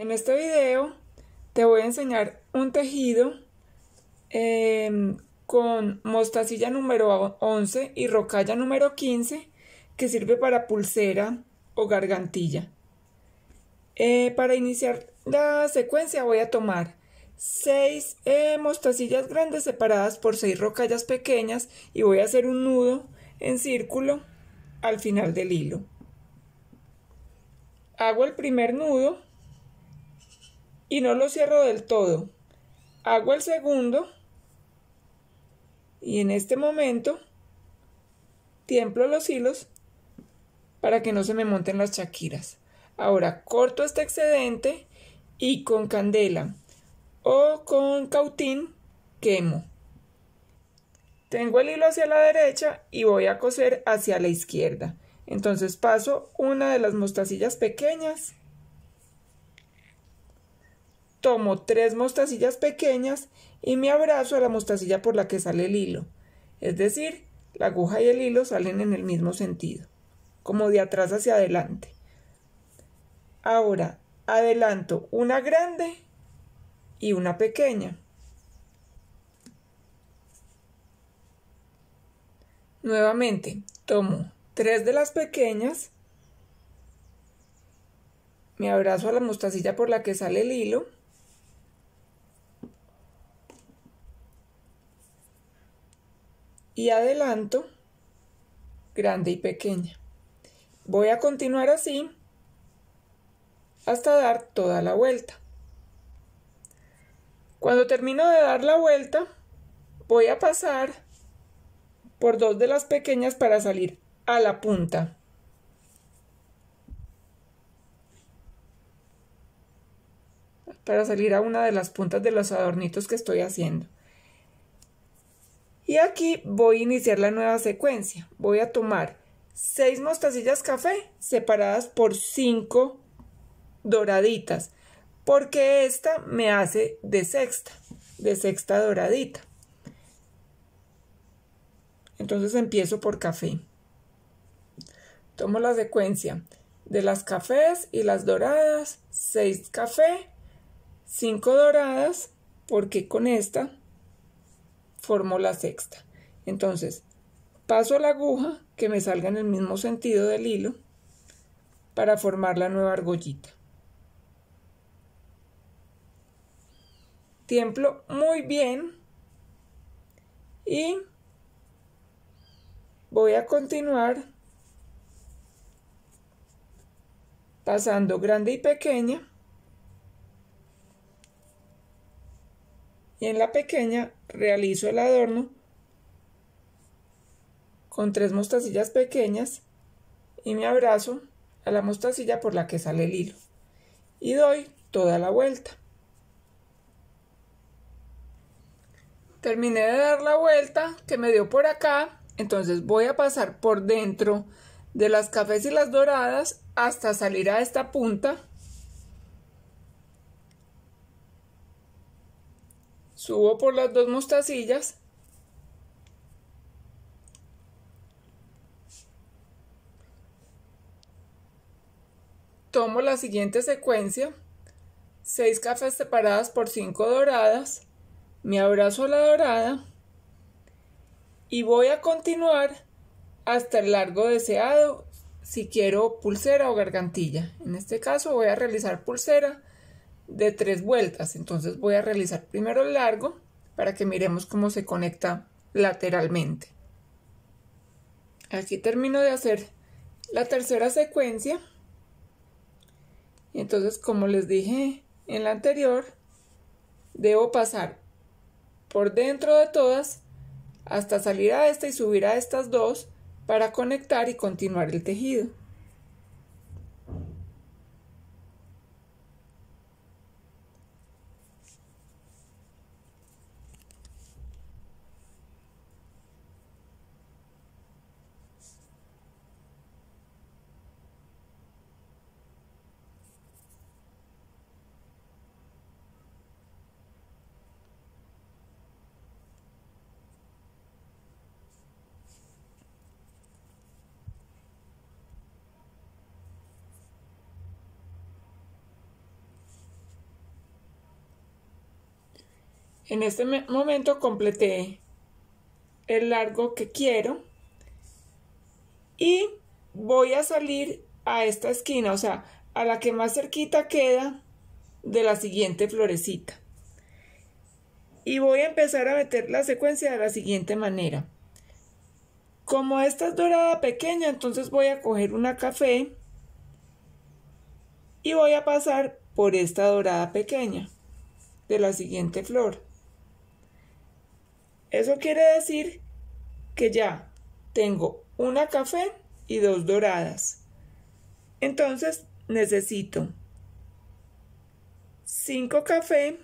En este video te voy a enseñar un tejido em, con mostacilla número 11 y rocalla número 15 que sirve para pulsera o gargantilla. Eh, para iniciar la secuencia voy a tomar 6 eh, mostacillas grandes separadas por 6 rocallas pequeñas y voy a hacer un nudo en círculo al final del hilo. Hago el primer nudo y no lo cierro del todo. Hago el segundo y en este momento tiemplo los hilos para que no se me monten las chaquiras. Ahora corto este excedente y con candela o con cautín quemo. Tengo el hilo hacia la derecha y voy a coser hacia la izquierda. Entonces paso una de las mostacillas pequeñas Tomo tres mostacillas pequeñas y me abrazo a la mostacilla por la que sale el hilo. Es decir, la aguja y el hilo salen en el mismo sentido, como de atrás hacia adelante. Ahora, adelanto una grande y una pequeña. Nuevamente, tomo tres de las pequeñas, me abrazo a la mostacilla por la que sale el hilo, y adelanto grande y pequeña. Voy a continuar así hasta dar toda la vuelta. Cuando termino de dar la vuelta, voy a pasar por dos de las pequeñas para salir a la punta. Para salir a una de las puntas de los adornitos que estoy haciendo. Y aquí voy a iniciar la nueva secuencia. Voy a tomar seis mostacillas café separadas por cinco doraditas, porque esta me hace de sexta, de sexta doradita. Entonces empiezo por café. Tomo la secuencia de las cafés y las doradas, 6 café, 5 doradas, porque con esta formo la sexta. Entonces, paso la aguja que me salga en el mismo sentido del hilo para formar la nueva argollita. Tiemplo muy bien y voy a continuar pasando grande y pequeña y en la pequeña realizo el adorno con tres mostacillas pequeñas y me abrazo a la mostacilla por la que sale el hilo y doy toda la vuelta. Terminé de dar la vuelta que me dio por acá, entonces voy a pasar por dentro de las cafés y las doradas hasta salir a esta punta Subo por las dos mostacillas. Tomo la siguiente secuencia. Seis cafés separadas por cinco doradas. Me abrazo a la dorada. Y voy a continuar hasta el largo deseado si quiero pulsera o gargantilla. En este caso voy a realizar pulsera de tres vueltas. Entonces voy a realizar primero el largo para que miremos cómo se conecta lateralmente. Aquí termino de hacer la tercera secuencia. Y entonces, como les dije en la anterior, debo pasar por dentro de todas hasta salir a esta y subir a estas dos para conectar y continuar el tejido. En este momento completé el largo que quiero y voy a salir a esta esquina, o sea, a la que más cerquita queda de la siguiente florecita. Y voy a empezar a meter la secuencia de la siguiente manera. Como esta es dorada pequeña, entonces voy a coger una café y voy a pasar por esta dorada pequeña de la siguiente flor. Eso quiere decir que ya tengo una café y dos doradas. Entonces necesito cinco café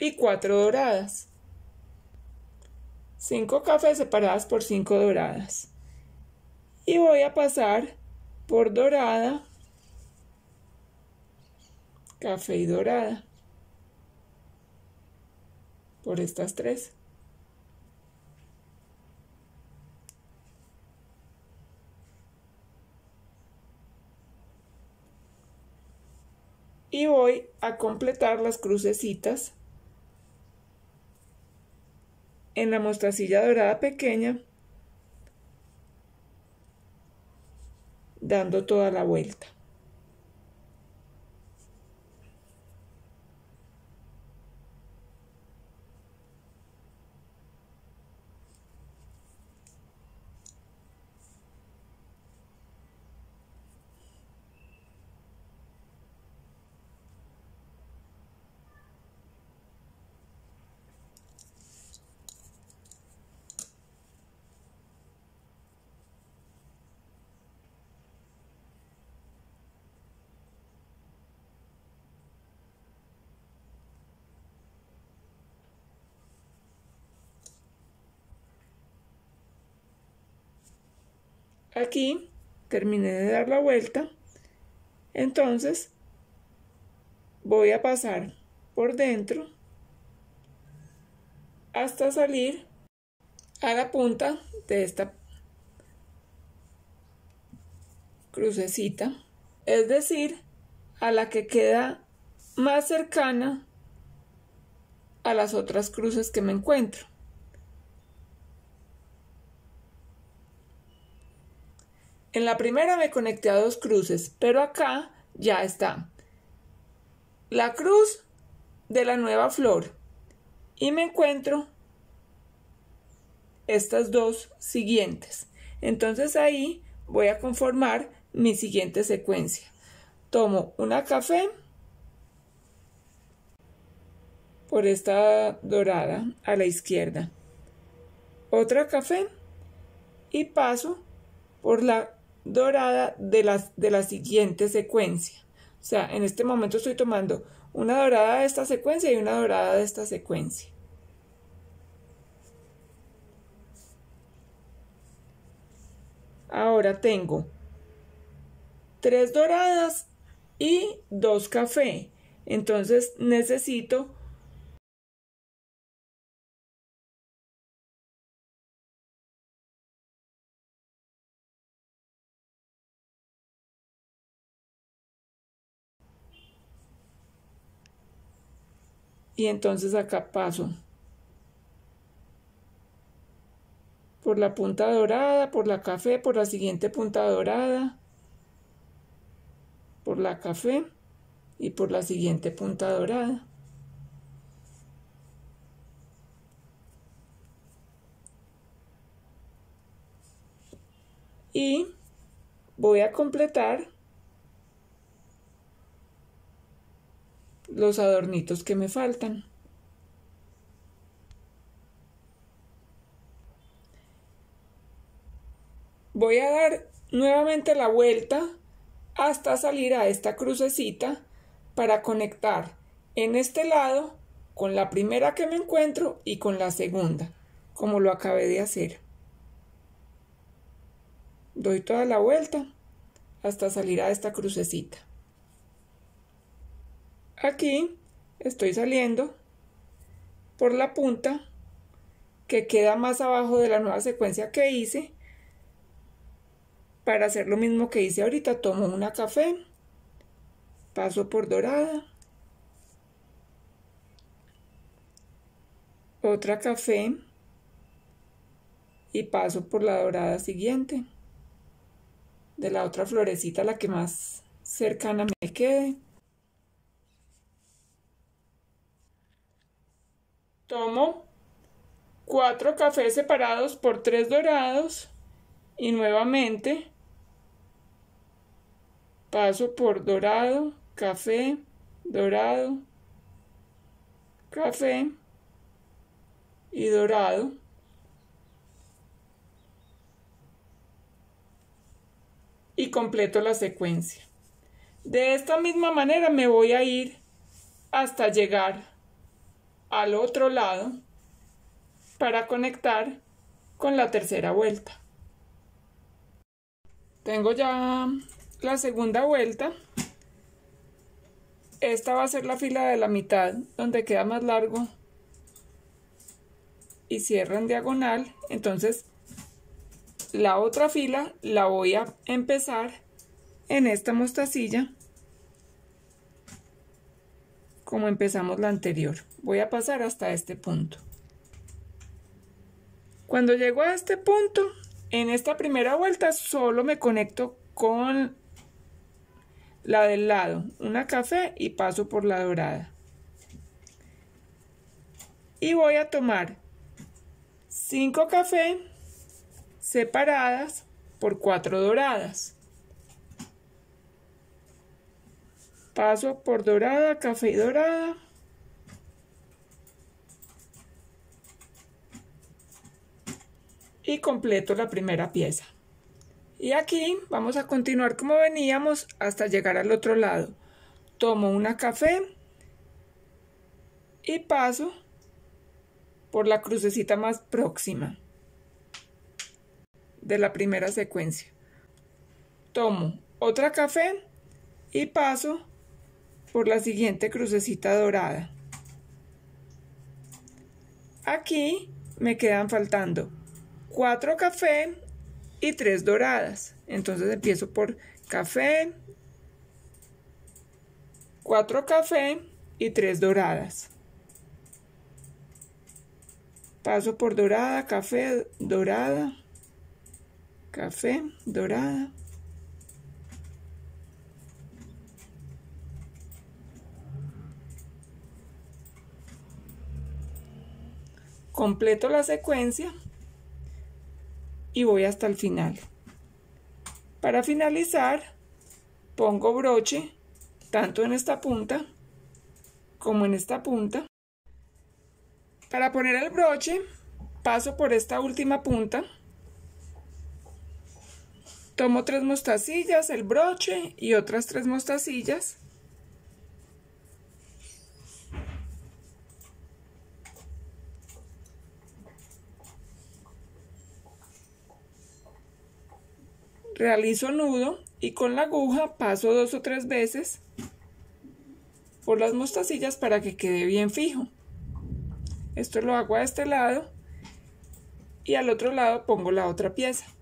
y cuatro doradas. Cinco cafés separadas por cinco doradas. Y voy a pasar por dorada, café y dorada. Por estas tres. y voy a completar las crucecitas en la mostracilla dorada pequeña dando toda la vuelta. Aquí terminé de dar la vuelta. Entonces voy a pasar por dentro hasta salir a la punta de esta crucecita, es decir, a la que queda más cercana a las otras cruces que me encuentro. En la primera me conecté a dos cruces, pero acá ya está. La cruz de la nueva flor. Y me encuentro estas dos siguientes. Entonces ahí voy a conformar mi siguiente secuencia. Tomo una café por esta dorada a la izquierda. Otra café y paso por la dorada de, las, de la siguiente secuencia. O sea, en este momento estoy tomando una dorada de esta secuencia y una dorada de esta secuencia. Ahora tengo tres doradas y dos café. Entonces necesito y entonces acá paso por la punta dorada, por la café, por la siguiente punta dorada, por la café y por la siguiente punta dorada. Y voy a completar los adornitos que me faltan. Voy a dar nuevamente la vuelta hasta salir a esta crucecita para conectar en este lado con la primera que me encuentro y con la segunda, como lo acabé de hacer. Doy toda la vuelta hasta salir a esta crucecita. Aquí estoy saliendo por la punta que queda más abajo de la nueva secuencia que hice para hacer lo mismo que hice ahorita tomo una café paso por dorada otra café y paso por la dorada siguiente de la otra florecita la que más cercana me quede Tomo cuatro cafés separados por tres dorados y nuevamente paso por dorado, café, dorado, café y dorado. Y completo la secuencia. De esta misma manera me voy a ir hasta llegar al otro lado para conectar con la tercera vuelta. Tengo ya la segunda vuelta. Esta va a ser la fila de la mitad donde queda más largo y cierra en diagonal. Entonces la otra fila la voy a empezar en esta mostacilla como empezamos la anterior. Voy a pasar hasta este punto. Cuando llego a este punto, en esta primera vuelta solo me conecto con la del lado, una café y paso por la dorada. Y voy a tomar 5 café separadas por cuatro doradas. Paso por dorada, café y dorada. Y completo la primera pieza. Y aquí vamos a continuar como veníamos hasta llegar al otro lado. Tomo una café y paso por la crucecita más próxima de la primera secuencia. Tomo otra café y paso por la siguiente crucecita dorada. Aquí me quedan faltando 4 café y tres doradas. Entonces empiezo por café, 4 café y 3 doradas. Paso por dorada, café, dorada, café, dorada, completo la secuencia y voy hasta el final. Para finalizar, pongo broche tanto en esta punta como en esta punta. Para poner el broche, paso por esta última punta. Tomo tres mostacillas, el broche y otras tres mostacillas. realizo nudo y con la aguja paso dos o tres veces por las mostacillas para que quede bien fijo. Esto lo hago a este lado y al otro lado pongo la otra pieza.